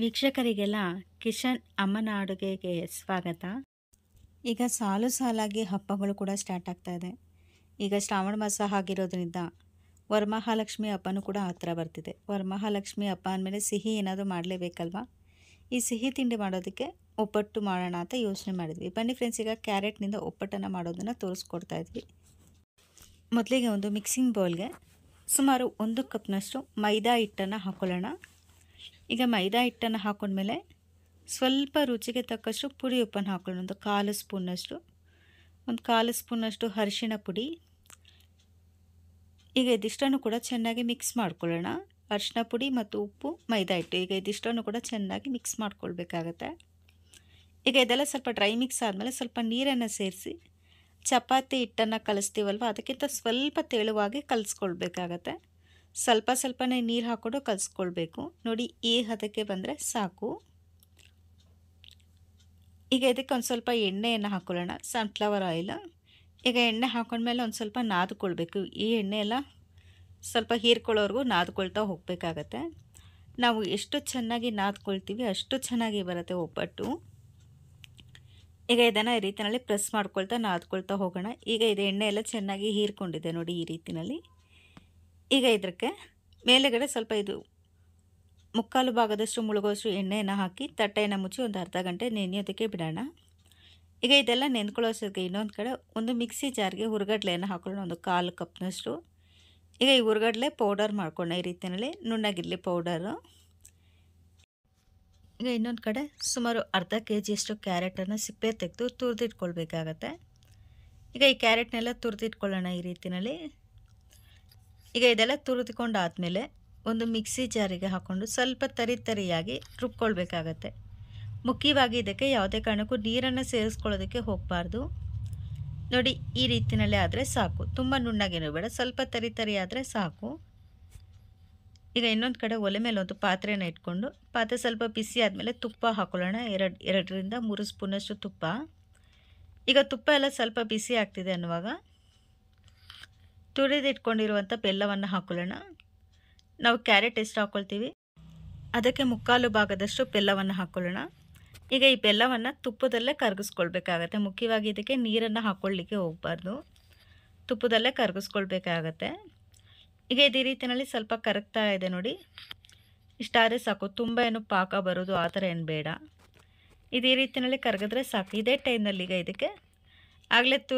ವೀಕ್ಷಕರಿಗೆಲ್ಲ ಕಿಶನ್ ಅಮ್ಮನ ಅಡುಗೆಗೆ ಸ್ವಾಗತ ಈಗ ಸಾಲು ಸಾಲಾಗಿ ಹಬ್ಬಗಳು ಕೂಡ ಸ್ಟಾರ್ಟ್ ಆಗ್ತಾ ಇದೆ ಈಗ ಶ್ರಾವಣ ಮಾಸ ಆಗಿರೋದ್ರಿಂದ ವರಮಹಾಲಕ್ಷ್ಮಿ ಹಬ್ಬನೂ ಕೂಡ ಹತ್ತಿರ ಬರ್ತಿದೆ ವರಮಹಾಲಕ್ಷ್ಮಿ ಹಬ್ಬ ಅಂದಮೇಲೆ ಸಿಹಿ ಏನಾದರೂ ಮಾಡಲೇಬೇಕಲ್ವಾ ಈ ಸಿಹಿ ತಿಂಡಿ ಮಾಡೋದಕ್ಕೆ ಒಬ್ಬಟ್ಟು ಮಾಡೋಣ ಅಂತ ಯೋಚನೆ ಮಾಡಿದ್ವಿ ಬನ್ನಿ ಫ್ರೆಂಡ್ಸ್ ಈಗ ಕ್ಯಾರೆಟ್ನಿಂದ ಒಬ್ಬಟ್ಟನ್ನು ಮಾಡೋದನ್ನು ತೋರಿಸ್ಕೊಡ್ತಾ ಇದ್ವಿ ಮೊದಲಿಗೆ ಒಂದು ಮಿಕ್ಸಿಂಗ್ ಬೌಲ್ಗೆ ಸುಮಾರು ಒಂದು ಕಪ್ನಷ್ಟು ಮೈದಾ ಹಿಟ್ಟನ್ನು ಹಾಕೊಳ್ಳೋಣ ಈಗ ಮೈದಾ ಹಿಟ್ಟನ್ನು ಹಾಕೊಂಡ್ಮೇಲೆ ಸ್ವಲ್ಪ ರುಚಿಗೆ ತಕ್ಕಷ್ಟು ಪುಡಿ ಉಪ್ಪನ್ನು ಹಾಕೊಳ್ಳೋಣ ಒಂದು ಕಾಲು ಸ್ಪೂನಷ್ಟು ಒಂದು ಕಾಲು ಸ್ಪೂನಷ್ಟು ಅರಿಶಿಣ ಪುಡಿ ಈಗ ಇದಿಷ್ಟನ್ನು ಕೂಡ ಚೆನ್ನಾಗಿ ಮಿಕ್ಸ್ ಮಾಡ್ಕೊಳ್ಳೋಣ ಅರಿಶಿನ ಪುಡಿ ಮತ್ತು ಉಪ್ಪು ಮೈದಾ ಹಿಟ್ಟು ಈಗ ಇದಿಷ್ಟನ್ನು ಕೂಡ ಚೆನ್ನಾಗಿ ಮಿಕ್ಸ್ ಮಾಡ್ಕೊಳ್ಬೇಕಾಗತ್ತೆ ಈಗ ಇದೆಲ್ಲ ಸ್ವಲ್ಪ ಡ್ರೈ ಮಿಕ್ಸ್ ಆದಮೇಲೆ ಸ್ವಲ್ಪ ನೀರನ್ನು ಸೇರಿಸಿ ಚಪಾತಿ ಹಿಟ್ಟನ್ನು ಕಲಿಸ್ತೀವಲ್ವ ಅದಕ್ಕಿಂತ ಸ್ವಲ್ಪ ತೆಳುವಾಗಿ ಕಲಿಸ್ಕೊಳ್ಬೇಕಾಗತ್ತೆ ಸ್ವಲ್ಪ ಸ್ವಲ್ಪನೇ ನೀರು ಹಾಕ್ಕೊಂಡು ಕಲಿಸ್ಕೊಳ್ಬೇಕು ನೋಡಿ ಈ ಹದಕ್ಕೆ ಬಂದರೆ ಸಾಕು ಈಗ ಇದಕ್ಕೆ ಒಂದು ಸ್ವಲ್ಪ ಎಣ್ಣೆಯನ್ನು ಹಾಕ್ಕೊಳ್ಳೋಣ ಸನ್ಫ್ಲವರ್ ಆಯಿಲ್ ಈಗ ಎಣ್ಣೆ ಹಾಕೊಂಡ್ಮೇಲೆ ಒಂದು ಸ್ವಲ್ಪ ನಾದ್ಕೊಳ್ಬೇಕು ಈ ಎಣ್ಣೆ ಎಲ್ಲ ಸ್ವಲ್ಪ ಹೀರ್ಕೊಳ್ಳೋರ್ಗೂ ನಾದ್ಕೊಳ್ತಾ ಹೋಗಬೇಕಾಗತ್ತೆ ನಾವು ಎಷ್ಟು ಚೆನ್ನಾಗಿ ನಾದ್ಕೊಳ್ತೀವಿ ಅಷ್ಟು ಚೆನ್ನಾಗಿ ಬರುತ್ತೆ ಒಬ್ಬಟ್ಟು ಈಗ ಇದನ್ನು ಈ ರೀತಿಯಲ್ಲಿ ಪ್ರೆಸ್ ಮಾಡ್ಕೊಳ್ತಾ ನಾದ್ಕೊಳ್ತಾ ಹೋಗೋಣ ಈಗ ಇದು ಎಣ್ಣೆ ಎಲ್ಲ ಚೆನ್ನಾಗಿ ಹೀರ್ಕೊಂಡಿದೆ ನೋಡಿ ಈ ರೀತಿಯಲ್ಲಿ ಈಗ ಇದಕ್ಕೆ ಮೇಲೆಗಡೆ ಸ್ವಲ್ಪ ಇದು ಮುಕ್ಕಾಲು ಭಾಗದಷ್ಟು ಮುಳುಗೋಷ್ಟು ಎಣ್ಣೆಯನ್ನು ಹಾಕಿ ತಟ್ಟೆಯನ್ನು ಮುಚ್ಚಿ ಒಂದು ಅರ್ಧ ಗಂಟೆ ನೆನೆಯೋದಕ್ಕೆ ಬಿಡೋಣ ಈಗ ಇದೆಲ್ಲ ನೆನ್ಕೊಳ್ಳೋಸೋದಕ್ಕೆ ಇನ್ನೊಂದು ಕಡೆ ಒಂದು ಮಿಕ್ಸಿ ಜಾರ್ಗೆ ಹುರ್ಗಡ್ಲೆಯನ್ನು ಹಾಕೊಳ್ಳೋಣ ಒಂದು ಕಾಲು ಕಪ್ನಷ್ಟು ಈಗ ಈ ಹುರ್ಗಡ್ಲೆ ಪೌಡರ್ ಮಾಡ್ಕೊಳ್ಳೋಣ ಈ ರೀತಿಯಲ್ಲಿ ನುಣ್ಣಗಿರಲಿ ಪೌಡರು ಈಗ ಇನ್ನೊಂದು ಕಡೆ ಸುಮಾರು ಅರ್ಧ ಕೆ ಜಿಯಷ್ಟು ಕ್ಯಾರೆಟನ್ನು ಸಿಪ್ಪೆ ತೆಗೆದು ತುರಿದಿಟ್ಕೊಳ್ಬೇಕಾಗತ್ತೆ ಈಗ ಈ ಕ್ಯಾರೆಟ್ನೆಲ್ಲ ತುರಿದಿಟ್ಕೊಳ್ಳೋಣ ಈ ರೀತಿಯಲ್ಲಿ ಈಗ ಇದೆಲ್ಲ ತುರಿದುಕೊಂಡಾದಮೇಲೆ ಒಂದು ಮಿಕ್ಸಿ ಜಾರಿಗೆ ಹಾಕ್ಕೊಂಡು ಸ್ವಲ್ಪ ತರಿ ತರಿಯಾಗಿ ರುಬ್ಕೊಳ್ಬೇಕಾಗತ್ತೆ ಮುಖ್ಯವಾಗಿ ಇದಕ್ಕೆ ಯಾವುದೇ ಕಾರಣಕ್ಕೂ ನೀರನ್ನು ಸೇರಿಸ್ಕೊಳ್ಳೋದಕ್ಕೆ ಹೋಗಬಾರ್ದು ನೋಡಿ ಈ ರೀತಿಯಲ್ಲೇ ಆದರೆ ಸಾಕು ತುಂಬ ನುಣ್ಣಗೇನು ಬೇಡ ಸ್ವಲ್ಪ ತರಿ ತರಿ ಆದರೆ ಸಾಕು ಈಗ ಇನ್ನೊಂದು ಕಡೆ ಒಲೆ ಮೇಲೆ ಒಂದು ಪಾತ್ರೆನ ಇಟ್ಕೊಂಡು ಪಾತ್ರೆ ಸ್ವಲ್ಪ ಬಿಸಿ ಆದಮೇಲೆ ತುಪ್ಪ ಹಾಕೊಳ್ಳೋಣ ಎರಡು ಎರಡರಿಂದ ಮೂರು ಸ್ಪೂನಷ್ಟು ತುಪ್ಪ ಈಗ ತುಪ್ಪ ಎಲ್ಲ ಸ್ವಲ್ಪ ಬಿಸಿ ಆಗ್ತಿದೆ ಅನ್ನುವಾಗ ತುಡಿದಿಟ್ಕೊಂಡಿರುವಂಥ ಬೆಲ್ಲವನ್ನು ಹಾಕೊಳ್ಳೋಣ ನಾವು ಕ್ಯಾರೆಟ್ ಎಷ್ಟು ಹಾಕ್ಕೊಳ್ತೀವಿ ಅದಕ್ಕೆ ಮುಕ್ಕಾಲು ಭಾಗದಷ್ಟು ಬೆಲ್ಲವನ್ನು ಹಾಕ್ಕೊಳ್ಳೋಣ ಈಗ ಈ ಬೆಲ್ಲವನ್ನು ತುಪ್ಪದಲ್ಲೇ ಕರಗಿಸ್ಕೊಳ್ಬೇಕಾಗತ್ತೆ ಮುಖ್ಯವಾಗಿ ಇದಕ್ಕೆ ನೀರನ್ನು ಹಾಕ್ಕೊಳ್ಳಿಕ್ಕೆ ಹೋಗಬಾರ್ದು ತುಪ್ಪದಲ್ಲೇ ಕರಗಿಸ್ಕೊಳ್ಬೇಕಾಗತ್ತೆ ಈಗ ಇದೇ ರೀತಿಯಲ್ಲಿ ಸ್ವಲ್ಪ ಕರಗ್ತಾ ಇದೆ ನೋಡಿ ಇಷ್ಟಾದರೆ ಸಾಕು ತುಂಬ ಏನು ಪಾಕ ಬರೋದು ಆ ಥರ ಏನು ಬೇಡ ಇದೇ ರೀತಿಯಲ್ಲಿ ಕರಗಿದ್ರೆ ಸಾಕು ಇದೇ ಟೈಮ್ನಲ್ಲಿ ಈಗ ಇದಕ್ಕೆ ಆಗಲೇ ತು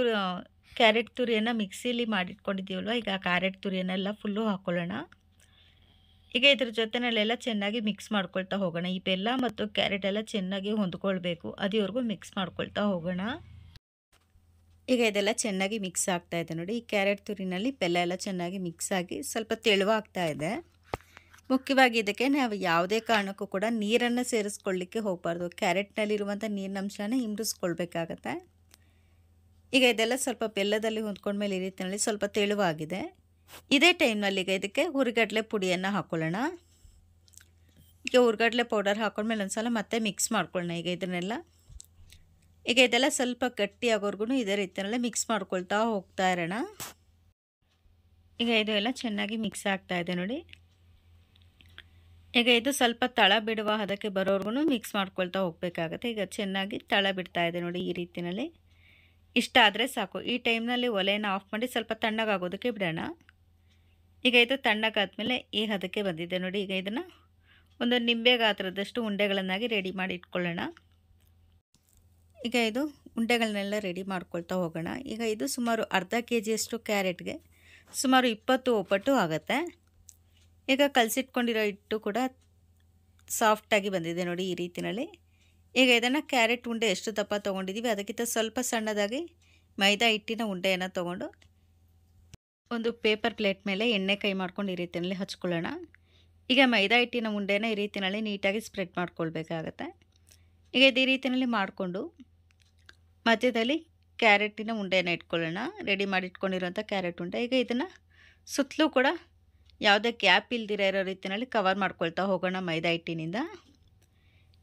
ಕ್ಯಾರೆಟ್ ತುರಿಯನ್ನು ಮಿಕ್ಸಿಲಿ ಮಾಡಿಟ್ಕೊಂಡಿದ್ದೀವಲ್ವ ಈಗ ಆ ಕ್ಯಾರೆಟ್ ತುರಿಯನ್ನೆಲ್ಲ ಫುಲ್ಲು ಹಾಕ್ಕೊಳ್ಳೋಣ ಈಗ ಇದ್ರ ಜೊತೆನಲ್ಲೆಲ್ಲ ಚೆನ್ನಾಗಿ ಮಿಕ್ಸ್ ಮಾಡ್ಕೊಳ್ತಾ ಹೋಗೋಣ ಈ ಬೆಲ್ಲ ಮತ್ತು ಕ್ಯಾರೆಟ್ ಎಲ್ಲ ಚೆನ್ನಾಗಿ ಹೊಂದ್ಕೊಳ್ಬೇಕು ಅದಿವರೆಗೂ ಮಿಕ್ಸ್ ಮಾಡ್ಕೊಳ್ತಾ ಹೋಗೋಣ ಈಗ ಇದೆಲ್ಲ ಚೆನ್ನಾಗಿ ಮಿಕ್ಸ್ ಆಗ್ತಾ ಇದೆ ನೋಡಿ ಈ ಕ್ಯಾರೆಟ್ ತುರಿನಲ್ಲಿ ಬೆಲ್ಲ ಎಲ್ಲ ಚೆನ್ನಾಗಿ ಮಿಕ್ಸ್ ಆಗಿ ಸ್ವಲ್ಪ ತೆಳುವಾಗ್ತಾ ಇದೆ ಮುಖ್ಯವಾಗಿ ಇದಕ್ಕೆ ನಾವು ಯಾವುದೇ ಕಾರಣಕ್ಕೂ ಕೂಡ ನೀರನ್ನು ಸೇರಿಸ್ಕೊಳ್ಳಿಕ್ಕೆ ಹೋಗಬಾರ್ದು ಕ್ಯಾರೆಟ್ನಲ್ಲಿರುವಂಥ ನೀರಿನಂಶನ ಅಂಶನ ಈಗ ಇದೆಲ್ಲ ಸ್ವಲ್ಪ ಬೆಲ್ಲದಲ್ಲಿ ಹೊಂದ್ಕೊಂಡ್ಮೇಲೆ ಈ ರೀತಿಯಲ್ಲಿ ಸ್ವಲ್ಪ ತೆಳುವಾಗಿದೆ ಇದೇ ಟೈಮ್ನಲ್ಲಿ ಈಗ ಇದಕ್ಕೆ ಹುರಿಗಡಲೆ ಪುಡಿಯನ್ನು ಹಾಕ್ಕೊಳ್ಳೋಣ ಈಗ ಹುರಿಗಡಲೆ ಪೌಡರ್ ಹಾಕೊಂಡ್ಮೇಲೆ ಒಂದ್ಸಲ ಮತ್ತೆ ಮಿಕ್ಸ್ ಮಾಡ್ಕೊಳ್ಳೋಣ ಈಗ ಇದನ್ನೆಲ್ಲ ಈಗ ಇದೆಲ್ಲ ಸ್ವಲ್ಪ ಗಟ್ಟಿಯಾಗೋರ್ಗು ಇದೇ ರೀತಿಯಲ್ಲೇ ಮಿಕ್ಸ್ ಮಾಡ್ಕೊಳ್ತಾ ಹೋಗ್ತಾ ಇರೋಣ ಈಗ ಇದು ಎಲ್ಲ ಚೆನ್ನಾಗಿ ಮಿಕ್ಸ್ ಆಗ್ತಾ ಇದೆ ನೋಡಿ ಈಗ ಇದು ಸ್ವಲ್ಪ ತಳ ಬಿಡುವ ಹದಕ್ಕೆ ಬರೋರ್ಗು ಮಿಕ್ಸ್ ಮಾಡ್ಕೊಳ್ತಾ ಹೋಗಬೇಕಾಗತ್ತೆ ಈಗ ಚೆನ್ನಾಗಿ ತಳ ಬಿಡ್ತಾ ಇದೆ ನೋಡಿ ಈ ರೀತಿಯಲ್ಲಿ ಇಷ್ಟ ಆದರೆ ಸಾಕು ಈ ಟೈಮ್ನಲ್ಲಿ ಒಲೆಯನ್ನು ಆಫ್ ಮಾಡಿ ಸ್ವಲ್ಪ ತಣ್ಣಗಾಗೋದಕ್ಕೆ ಬಿಡೋಣ ಈಗ ಇದು ತಣ್ಣಗಾದ್ಮೇಲೆ ಈ ಹದಕ್ಕೆ ಬಂದಿದೆ ನೋಡಿ ಈಗ ಇದನ್ನು ಒಂದು ನಿಂಬೆ ಗಾತ್ರದಷ್ಟು ಉಂಡೆಗಳನ್ನಾಗಿ ರೆಡಿ ಮಾಡಿ ಇಟ್ಕೊಳ್ಳೋಣ ಈಗ ಇದು ಉಂಡೆಗಳನ್ನೆಲ್ಲ ರೆಡಿ ಮಾಡ್ಕೊಳ್ತಾ ಹೋಗೋಣ ಈಗ ಇದು ಸುಮಾರು ಅರ್ಧ ಕೆ ಜಿಯಷ್ಟು ಕ್ಯಾರೆಟ್ಗೆ ಸುಮಾರು ಇಪ್ಪತ್ತು ಒಪ್ಪಟ್ಟು ಆಗುತ್ತೆ ಈಗ ಕಲಸಿಟ್ಕೊಂಡಿರೋ ಹಿಟ್ಟು ಕೂಡ ಸಾಫ್ಟಾಗಿ ಬಂದಿದೆ ನೋಡಿ ಈ ರೀತಿಯಲ್ಲಿ ಈಗ ಇದನ್ನು ಕ್ಯಾರೆಟ್ ಉಂಡೆ ಎಷ್ಟು ದಪ್ಪ ತೊಗೊಂಡಿದ್ದೀವಿ ಅದಕ್ಕಿಂತ ಸ್ವಲ್ಪ ಸಣ್ಣದಾಗಿ ಮೈದಾ ಹಿಟ್ಟಿನ ಉಂಡೆಯನ್ನು ತೊಗೊಂಡು ಒಂದು ಪೇಪರ್ ಪ್ಲೇಟ್ ಮೇಲೆ ಎಣ್ಣೆ ಕೈ ಮಾಡ್ಕೊಂಡು ಈ ರೀತಿಯಲ್ಲಿ ಹಚ್ಕೊಳ್ಳೋಣ ಈಗ ಮೈದಾ ಹಿಟ್ಟಿನ ಉಂಡೆನ ಈ ರೀತಿಯಲ್ಲಿ ನೀಟಾಗಿ ಸ್ಪ್ರೆಡ್ ಮಾಡ್ಕೊಳ್ಬೇಕಾಗತ್ತೆ ಈಗ ಇದೇ ರೀತಿಯಲ್ಲಿ ಮಾಡಿಕೊಂಡು ಮಧ್ಯದಲ್ಲಿ ಕ್ಯಾರೆಟಿನ ಉಂಡೆಯನ್ನು ಇಟ್ಕೊಳ್ಳೋಣ ರೆಡಿ ಮಾಡಿ ಇಟ್ಕೊಂಡಿರೋಂಥ ಕ್ಯಾರೆಟ್ ಉಂಡೆ ಈಗ ಇದನ್ನು ಸುತ್ತಲೂ ಕೂಡ ಯಾವುದೇ ಗ್ಯಾಪ್ ಇಲ್ದಿರೋ ಇರೋ ರೀತಿಯಲ್ಲಿ ಕವರ್ ಮಾಡ್ಕೊಳ್ತಾ ಹೋಗೋಣ ಮೈದಾ ಹಿಟ್ಟಿನಿಂದ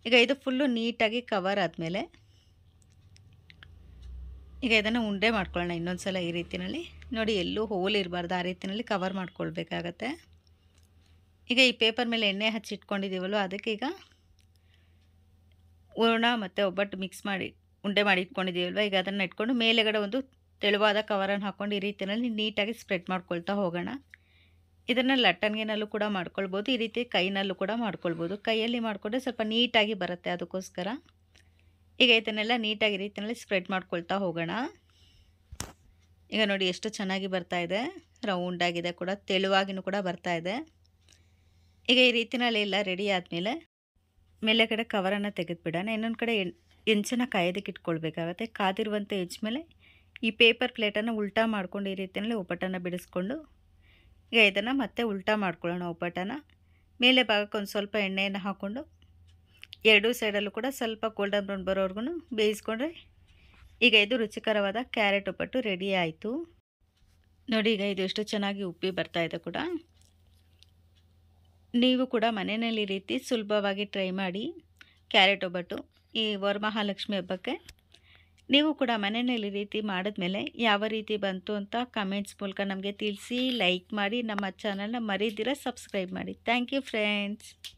ಈಗ ಇದು ಫುಲ್ಲು ನೀಟಾಗಿ ಕವರ್ ಆದಮೇಲೆ ಈಗ ಇದನ್ನು ಉಂಡೆ ಮಾಡ್ಕೊಳ್ಳೋಣ ಇನ್ನೊಂದು ಸಲ ಈ ರೀತಿಯಲ್ಲಿ ನೋಡಿ ಎಲ್ಲೂ ಹೋಲ್ ಇರಬಾರ್ದು ಆ ರೀತಿಯಲ್ಲಿ ಕವರ್ ಮಾಡ್ಕೊಳ್ಬೇಕಾಗತ್ತೆ ಈಗ ಈ ಪೇಪರ್ ಮೇಲೆ ಎಣ್ಣೆ ಹಚ್ಚಿಟ್ಕೊಂಡಿದ್ದೀವಲ್ವ ಅದಕ್ಕೆ ಈಗ ಹೂರ್ಣ ಮತ್ತು ಒಬ್ಬಟ್ಟು ಮಿಕ್ಸ್ ಮಾಡಿ ಉಂಡೆ ಮಾಡಿ ಇಟ್ಕೊಂಡಿದ್ದೀವಲ್ವ ಈಗ ಅದನ್ನು ಇಟ್ಕೊಂಡು ಮೇಲೆಗಡೆ ಒಂದು ತೆಳುವಾದ ಕವರನ್ನು ಹಾಕ್ಕೊಂಡು ಈ ರೀತಿಯಲ್ಲಿ ನೀಟಾಗಿ ಸ್ಪ್ರೆಡ್ ಮಾಡ್ಕೊಳ್ತಾ ಹೋಗೋಣ ಇದನ್ನು ಲಟ್ಟನ್ಗೆನಲ್ಲೂ ಕೂಡ ಮಾಡ್ಕೊಳ್ಬೋದು ಈ ರೀತಿ ಕೈನಲ್ಲೂ ಕೂಡ ಮಾಡ್ಕೊಳ್ಬೋದು ಕೈಯಲ್ಲಿ ಮಾಡಿಕೊಂಡ್ರೆ ಸ್ವಲ್ಪ ನೀಟಾಗಿ ಬರುತ್ತೆ ಅದಕ್ಕೋಸ್ಕರ ಈಗ ಇದನ್ನೆಲ್ಲ ನೀಟಾಗಿ ರೀತಿಯಲ್ಲಿ ಸ್ಪ್ರೆಡ್ ಮಾಡ್ಕೊಳ್ತಾ ಹೋಗೋಣ ಈಗ ನೋಡಿ ಎಷ್ಟು ಚೆನ್ನಾಗಿ ಬರ್ತಾ ಇದೆ ರೌಂಡಾಗಿದೆ ಕೂಡ ತೆಳುವಾಗಿನೂ ಕೂಡ ಬರ್ತಾ ಇದೆ ಈಗ ಈ ರೀತಿನಲ್ಲಿ ಎಲ್ಲ ರೆಡಿ ಆದಮೇಲೆ ಮೇಲೆ ಕಡೆ ಕವರನ್ನು ತೆಗೆದುಬಿಡೋಣ ಇನ್ನೊಂದು ಕಡೆ ಹೆಂಚನ ಕಾಯೋದಕ್ಕೆ ಇಟ್ಕೊಳ್ಬೇಕಾಗತ್ತೆ ಕಾದಿರುವಂಥ ಹೆಚ್ಚ ಮೇಲೆ ಈ ಪೇಪರ್ ಪ್ಲೇಟನ್ನು ಉಲ್ಟಾ ಮಾಡಿಕೊಂಡು ಈ ರೀತಿಯಲ್ಲಿ ಒಬ್ಬಟ್ಟನ್ನು ಬಿಡಿಸ್ಕೊಂಡು ಈಗ ಇದನ್ನು ಮತ್ತೆ ಉಲ್ಟಾ ಮಾಡ್ಕೊಳ್ಳೋಣ ಒಬ್ಬಟ್ಟನ ಮೇಲೆ ಭಾಗಕ್ಕೆ ಒಂದು ಸ್ವಲ್ಪ ಎಣ್ಣೆಯನ್ನು ಹಾಕ್ಕೊಂಡು ಎರಡೂ ಸೈಡಲ್ಲೂ ಕೂಡ ಸ್ವಲ್ಪ ಗೋಲ್ಡನ್ ಬ್ರೌನ್ ಬರೋವರೆಗೂ ಬೇಯಿಸ್ಕೊಂಡ್ರೆ ಈಗ ಇದು ರುಚಿಕರವಾದ ಕ್ಯಾರೆಟ್ ಒಬ್ಬಟ್ಟು ರೆಡಿ ಆಯಿತು ನೋಡಿ ಈಗ ಇದು ಎಷ್ಟು ಚೆನ್ನಾಗಿ ಉಪ್ಪಿ ಬರ್ತಾ ಇದೆ ಕೂಡ ನೀವು ಕೂಡ ಮನೆಯಲ್ಲಿ ರೀತಿ ಸುಲಭವಾಗಿ ಟ್ರೈ ಮಾಡಿ ಕ್ಯಾರೆಟ್ ಒಬ್ಬಟ್ಟು ಈ ವರಮಹಾಲಕ್ಷ್ಮಿ ಹಬ್ಬಕ್ಕೆ ನೀವು ಕೂಡ ಮನೆಯಲ್ಲಿ ರೀತಿ ಮಾಡಿದ್ಮೇಲೆ ಯಾವ ರೀತಿ ಬಂತು ಅಂತ ಕಮೆಂಟ್ಸ್ ಮೂಲಕ ನಮಗೆ ತಿಳಿಸಿ ಲೈಕ್ ಮಾಡಿ ನಮ್ಮ ಚಾನಲ್ನ ಮರೀದಿರ ಸಬ್ಸ್ಕ್ರೈಬ್ ಮಾಡಿ ಥ್ಯಾಂಕ್ ಯು ಫ್ರೆಂಡ್ಸ್